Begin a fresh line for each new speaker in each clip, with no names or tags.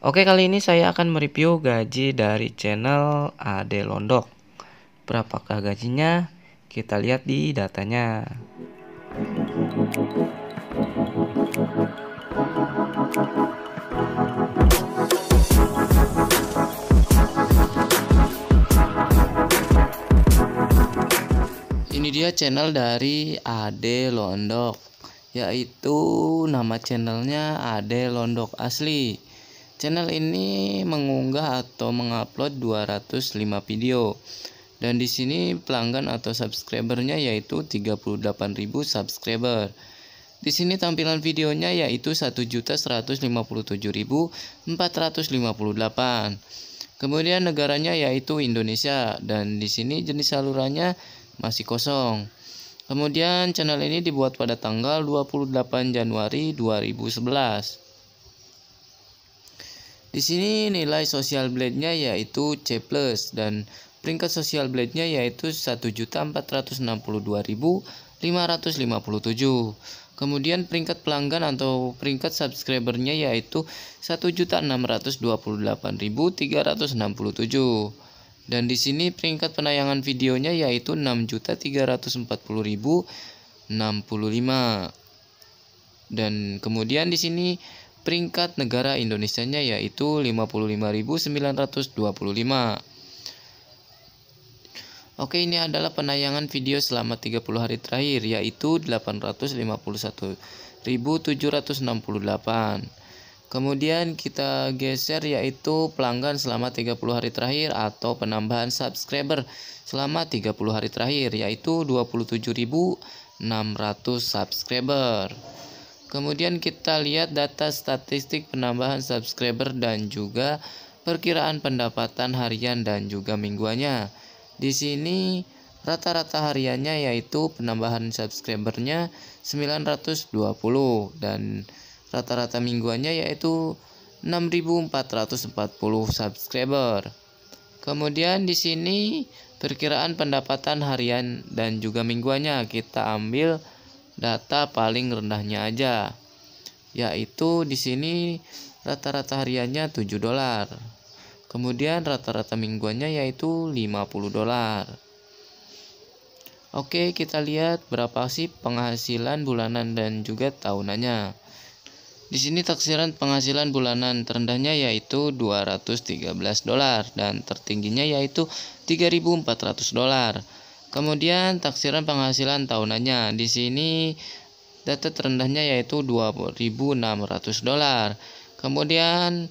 Oke kali ini saya akan mereview gaji dari channel Ade Londok Berapakah gajinya? Kita lihat di datanya Ini dia channel dari Ade Londok Yaitu nama channelnya Ade Londok Asli Channel ini mengunggah atau mengupload 205 video. Dan di sini pelanggan atau subscribernya yaitu 38.000 subscriber. Di sini tampilan videonya yaitu 1.157.458. Kemudian negaranya yaitu Indonesia dan di sini jenis salurannya masih kosong. Kemudian channel ini dibuat pada tanggal 28 Januari 2011. Di sini nilai social blade-nya yaitu C+ dan peringkat social blade-nya yaitu 1.462.557. Kemudian peringkat pelanggan atau peringkat subscriber nya yaitu 1.628.367. Dan di sini peringkat penayangan videonya yaitu 6.340.065. Dan kemudian di sini peringkat negara Indonesianya yaitu 55.925. Oke, ini adalah penayangan video selama 30 hari terakhir yaitu 851.768. Kemudian kita geser yaitu pelanggan selama 30 hari terakhir atau penambahan subscriber selama 30 hari terakhir yaitu 27.600 subscriber. Kemudian kita lihat data statistik penambahan subscriber dan juga perkiraan pendapatan harian dan juga mingguannya. Di sini rata-rata hariannya yaitu penambahan subscribernya 920 dan rata-rata mingguannya yaitu 6440 subscriber. Kemudian di sini perkiraan pendapatan harian dan juga mingguannya kita ambil data paling rendahnya aja yaitu di sini rata-rata hariannya 7 dolar. Kemudian rata-rata mingguannya yaitu 50 dolar. Oke, kita lihat berapa sih penghasilan bulanan dan juga tahunannya. Di sini taksiran penghasilan bulanan terendahnya yaitu 213 dolar dan tertingginya yaitu 3400 dolar. Kemudian taksiran penghasilan tahunannya. Di sini data terendahnya yaitu 2.600 dolar. Kemudian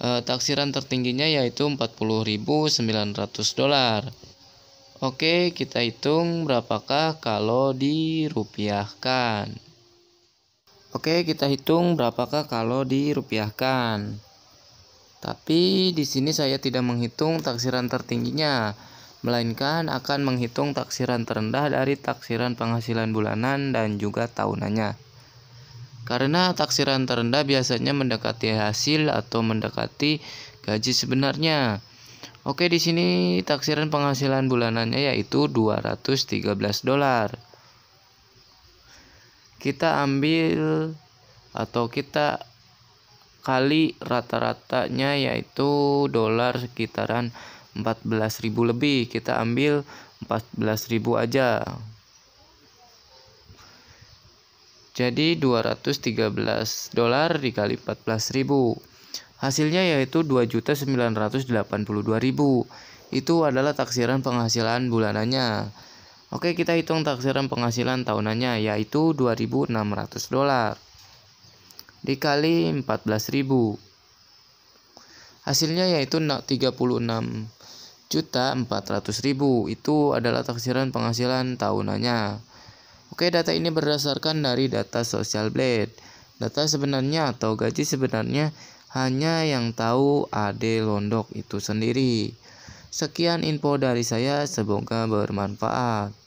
e, taksiran tertingginya yaitu 40.900 dolar. Oke, kita hitung berapakah kalau dirupiahkan. Oke, kita hitung berapakah kalau dirupiahkan. Tapi di sini saya tidak menghitung taksiran tertingginya melainkan akan menghitung taksiran terendah dari taksiran penghasilan bulanan dan juga tahunannya. Karena taksiran terendah biasanya mendekati hasil atau mendekati gaji sebenarnya. Oke, di sini taksiran penghasilan bulanannya yaitu 213 dolar. Kita ambil atau kita kali rata-ratanya yaitu dolar sekitaran 14.000 lebih kita ambil 14.000 aja jadi 213 dolar dikali 14.000 hasilnya yaitu 2.982.000 itu adalah taksiran penghasilan bulanannya Oke kita hitung taksiran penghasilan tahunannya yaitu 2.600 dolar dikali 14.000 Hasilnya yaitu 36 juta 400 ribu itu adalah taksiran penghasilan tahunannya. Oke, data ini berdasarkan dari data Social Blade. Data sebenarnya atau gaji sebenarnya hanya yang tahu Ade Londok itu sendiri. Sekian info dari saya, semoga bermanfaat.